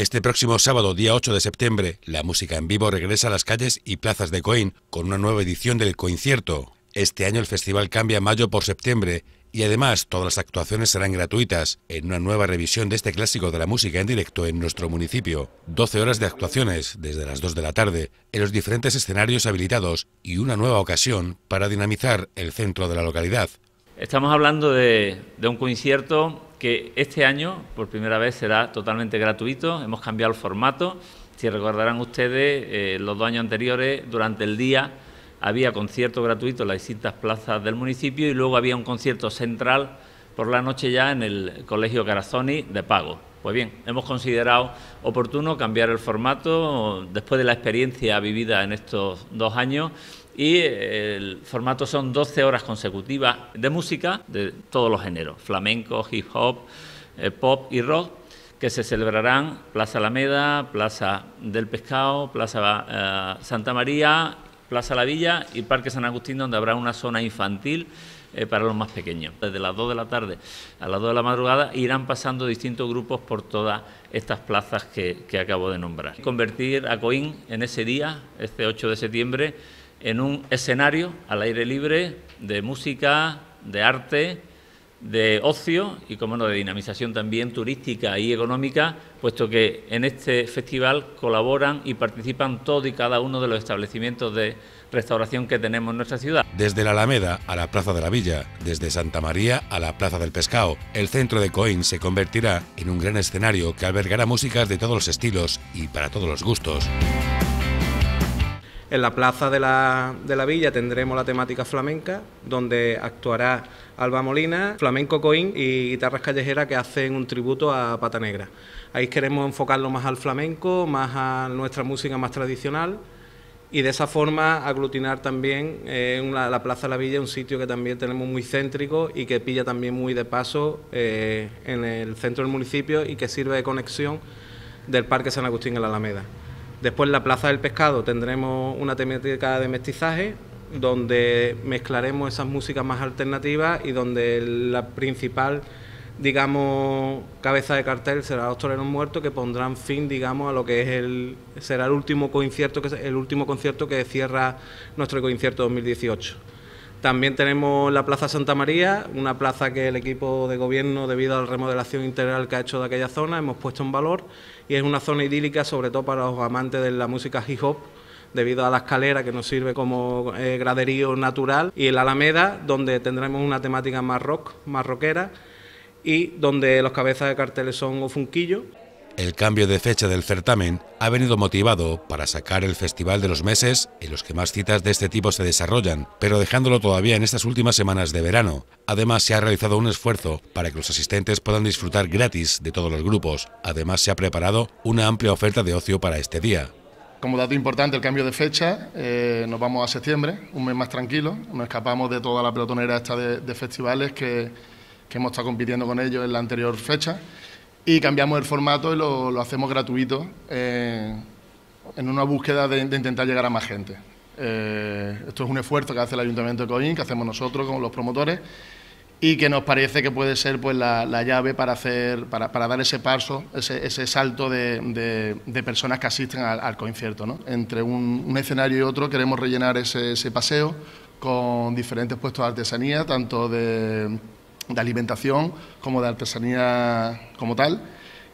Este próximo sábado, día 8 de septiembre, la música en vivo regresa a las calles y plazas de Coín con una nueva edición del Coincierto. Este año el festival cambia mayo por septiembre y además todas las actuaciones serán gratuitas en una nueva revisión de este clásico de la música en directo en nuestro municipio. 12 horas de actuaciones desde las 2 de la tarde en los diferentes escenarios habilitados y una nueva ocasión para dinamizar el centro de la localidad. Estamos hablando de, de un concierto que este año por primera vez será totalmente gratuito. Hemos cambiado el formato. Si recordarán ustedes, eh, los dos años anteriores, durante el día, había concierto gratuito en las distintas plazas del municipio y luego había un concierto central por la noche ya en el Colegio Carazoni de pago. Pues bien, hemos considerado oportuno cambiar el formato después de la experiencia vivida en estos dos años y el formato son 12 horas consecutivas de música de todos los géneros, flamenco, hip hop, eh, pop y rock, que se celebrarán Plaza Alameda, Plaza del Pescado, Plaza eh, Santa María Plaza La Villa y Parque San Agustín, donde habrá una zona infantil eh, para los más pequeños. Desde las 2 de la tarde a las 2 de la madrugada irán pasando distintos grupos por todas estas plazas que, que acabo de nombrar. Convertir a Coín en ese día, este 8 de septiembre, en un escenario al aire libre de música, de arte, de ocio y, como no, de dinamización también turística y económica, puesto que en este festival colaboran y participan todo y cada uno de los establecimientos de restauración que tenemos en nuestra ciudad. Desde la Alameda a la Plaza de la Villa, desde Santa María a la Plaza del Pescado, el centro de Coín se convertirá en un gran escenario que albergará músicas de todos los estilos y para todos los gustos. En la plaza de la, villa tendremos la temática flamenca, donde actuará Alba Molina, Flamenco Coín y Guitarras Callejeras que hacen un tributo a Pata Negra. Ahí queremos enfocarlo más al flamenco, más a nuestra música más tradicional y de esa forma aglutinar también en eh, la Plaza de la Villa, un sitio que también tenemos muy céntrico y que pilla también muy de paso eh, en el centro del municipio y que sirve de conexión del Parque San Agustín en la Alameda. Después en la Plaza del Pescado tendremos una temática de mestizaje donde mezclaremos esas músicas más alternativas y donde la principal, digamos, cabeza de cartel será Los Toreros Muertos que pondrán fin, digamos, a lo que es el será el último concierto que el último concierto que cierra nuestro concierto 2018. También tenemos la Plaza Santa María, una plaza que el equipo de gobierno, debido a la remodelación integral que ha hecho de aquella zona, hemos puesto en valor y es una zona idílica, sobre todo para los amantes de la música hip hop debido a la escalera que nos sirve como eh, graderío natural y el Alameda, donde tendremos una temática más rock, más rockera y donde los cabezas de carteles son o funquillos. El cambio de fecha del certamen ha venido motivado para sacar el festival de los meses en los que más citas de este tipo se desarrollan, pero dejándolo todavía en estas últimas semanas de verano. Además, se ha realizado un esfuerzo para que los asistentes puedan disfrutar gratis de todos los grupos. Además, se ha preparado una amplia oferta de ocio para este día. Como dato importante, el cambio de fecha, eh, nos vamos a septiembre, un mes más tranquilo, nos escapamos de toda la pelotonera esta de, festivales que hemos estado compitiendo con ellos en la anterior fecha y cambiamos el formato y lo, hacemos gratuito eh, en una búsqueda de, intentar llegar a más gente. Eh, esto es un esfuerzo que hace el Ayuntamiento de Coín, que hacemos nosotros con los promotores y que nos parece que puede ser pues, la, llave para, hacer, para, dar ese paso, ese, salto de, personas que asisten al, al concierto. Entre un, escenario y otro queremos rellenar ese paseo con diferentes puestos de artesanía, tanto de de alimentación como de artesanía como tal.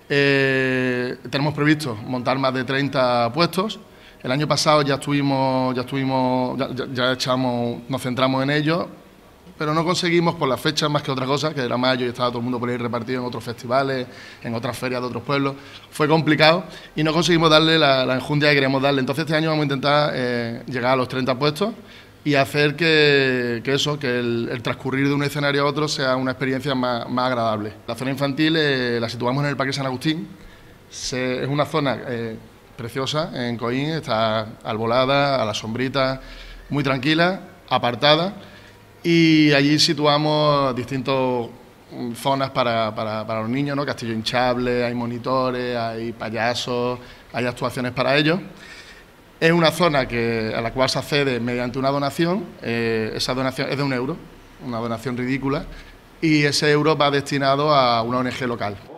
Eh, tenemos previsto montar más de 30 puestos. El año pasado ya estuvimos, ya estuvimos, ya, echamos, nos centramos en ello, pero no conseguimos por las fechas más que otra cosa, que era mayo y estaba todo el mundo por ahí repartido en otros festivales, en otras ferias de otros pueblos. Fue complicado y no conseguimos darle la, la enjundia que queríamos darle. Entonces este año vamos a intentar eh, llegar a los 30 puestos y hacer que, eso, que el, transcurrir de un escenario a otro sea una experiencia más, agradable. La zona infantil eh, la situamos en el Parque San Agustín, es una zona eh, preciosa en Coín, está albolada, a la sombrita, muy tranquila, apartada y allí situamos distintas mm, zonas para, para, los niños, ¿no? Castillo hinchable, hay monitores, hay payasos, hay actuaciones para ellos. Es una zona que, a la cual se accede mediante una donación, eh, esa donación es de un euro, una donación ridícula, y ese euro va destinado a una ONG local.